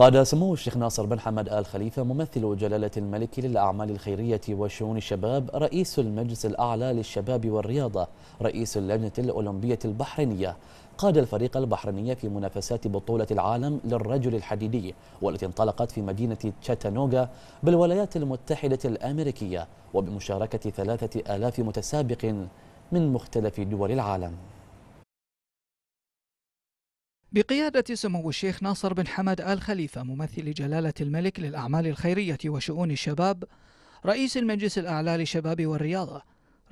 قاد سمو الشيخ ناصر بن حمد آل خليفة ممثل جلالة الملك للأعمال الخيرية وشؤون الشباب رئيس المجلس الأعلى للشباب والرياضة رئيس اللجنة الأولمبية البحرينية قاد الفريق البحريني في منافسات بطولة العالم للرجل الحديدي والتي انطلقت في مدينة تشاتانوغا بالولايات المتحدة الأمريكية وبمشاركة ثلاثة آلاف متسابق من مختلف دول العالم بقيادة سمو الشيخ ناصر بن حمد آل خليفة ممثل جلالة الملك للأعمال الخيرية وشؤون الشباب رئيس المجلس الأعلى للشباب والرياضة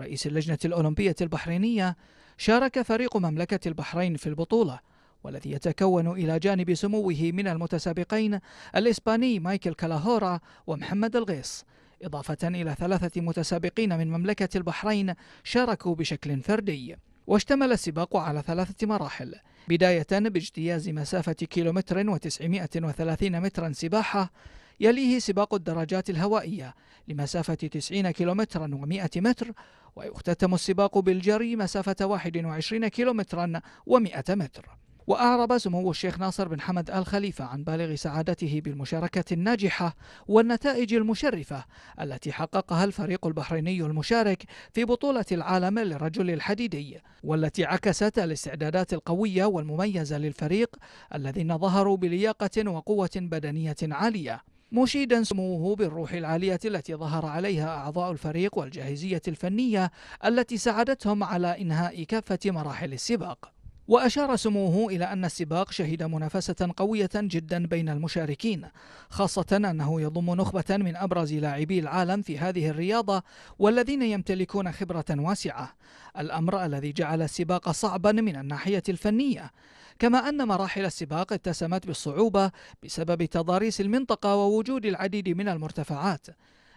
رئيس اللجنة الأولمبية البحرينية شارك فريق مملكة البحرين في البطولة والذي يتكون إلى جانب سموه من المتسابقين الإسباني مايكل كالاهورا ومحمد الغيص إضافة إلى ثلاثة متسابقين من مملكة البحرين شاركوا بشكل فردي واشتمل السباق على ثلاثة مراحل بداية باجتياز مسافة كيلومتر وتسعمائة وثلاثين مترا سباحة يليه سباق الدراجات الهوائية لمسافة تسعين كيلومترا ومائة متر ويختتم السباق بالجري مسافة واحد وعشرين كيلومترا و100 متر وأعرب سمو الشيخ ناصر بن حمد آل خليفة عن بالغ سعادته بالمشاركة الناجحة والنتائج المشرفة التي حققها الفريق البحريني المشارك في بطولة العالم للرجل الحديدي والتي عكست الاستعدادات القوية والمميزة للفريق الذين ظهروا بلياقة وقوة بدنية عالية مشيدا سموه بالروح العالية التي ظهر عليها أعضاء الفريق والجاهزية الفنية التي ساعدتهم على إنهاء كافة مراحل السباق وأشار سموه إلى أن السباق شهد منافسة قوية جدا بين المشاركين خاصة أنه يضم نخبة من أبرز لاعبي العالم في هذه الرياضة والذين يمتلكون خبرة واسعة الأمر الذي جعل السباق صعبا من الناحية الفنية كما أن مراحل السباق اتسمت بالصعوبة بسبب تضاريس المنطقة ووجود العديد من المرتفعات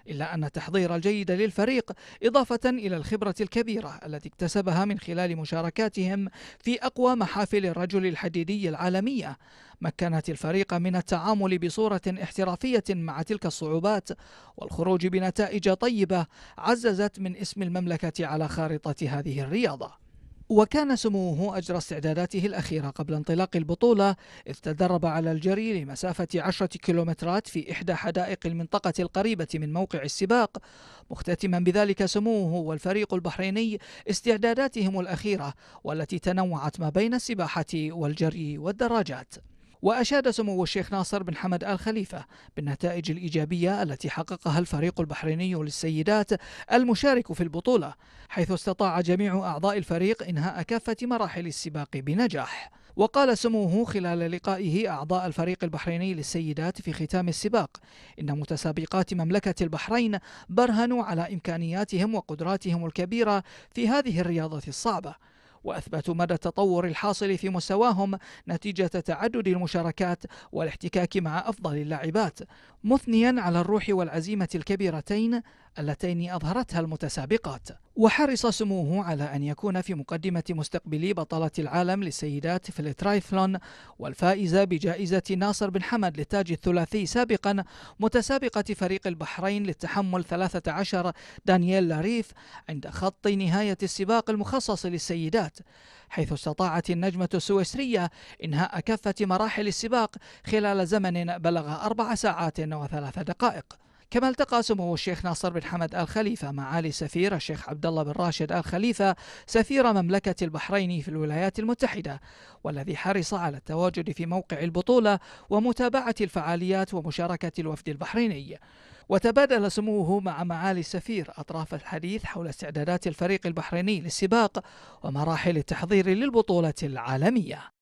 إلا أن التحضير الجيد للفريق إضافة إلى الخبرة الكبيرة التي اكتسبها من خلال مشاركاتهم في أقوى محافل الرجل الحديدي العالمية مكنت الفريق من التعامل بصورة احترافية مع تلك الصعوبات والخروج بنتائج طيبة عززت من اسم المملكة على خارطة هذه الرياضة وكان سموه أجرى استعداداته الأخيرة قبل انطلاق البطولة إذ تدرب على الجري لمسافة عشرة كيلومترات في إحدى حدائق المنطقة القريبة من موقع السباق مختتما بذلك سموه والفريق البحريني استعداداتهم الأخيرة والتي تنوعت ما بين السباحة والجري والدراجات وأشاد سمو الشيخ ناصر بن حمد آل خليفة بالنتائج الإيجابية التي حققها الفريق البحريني للسيدات المشارك في البطولة حيث استطاع جميع أعضاء الفريق إنهاء كافة مراحل السباق بنجاح وقال سموه خلال لقائه أعضاء الفريق البحريني للسيدات في ختام السباق إن متسابقات مملكة البحرين برهنوا على إمكانياتهم وقدراتهم الكبيرة في هذه الرياضة الصعبة وأثبتوا مدى التطور الحاصل في مستواهم نتيجة تعدد المشاركات والاحتكاك مع أفضل اللاعبات مثنيا على الروح والعزيمة الكبيرتين اللتين أظهرتها المتسابقات وحرص سموه على أن يكون في مقدمة مستقبلي بطلة العالم للسيدات في الترايثلون والفائزة بجائزة ناصر بن حمد للتاج الثلاثي سابقا متسابقة فريق البحرين للتحمل 13 دانييل لاريف عند خط نهاية السباق المخصص للسيدات حيث استطاعت النجمة السويسرية إنهاء كافة مراحل السباق خلال زمن بلغ أربع ساعات وثلاث دقائق كما التقى سمو الشيخ ناصر بن حمد الخليفة معالي سفير الشيخ عبد الله بن راشد الخليفة سفير مملكة البحرين في الولايات المتحدة والذي حرص على التواجد في موقع البطولة ومتابعة الفعاليات ومشاركة الوفد البحريني وتبادل سموه مع معالي السفير أطراف الحديث حول استعدادات الفريق البحريني للسباق ومراحل التحضير للبطولة العالمية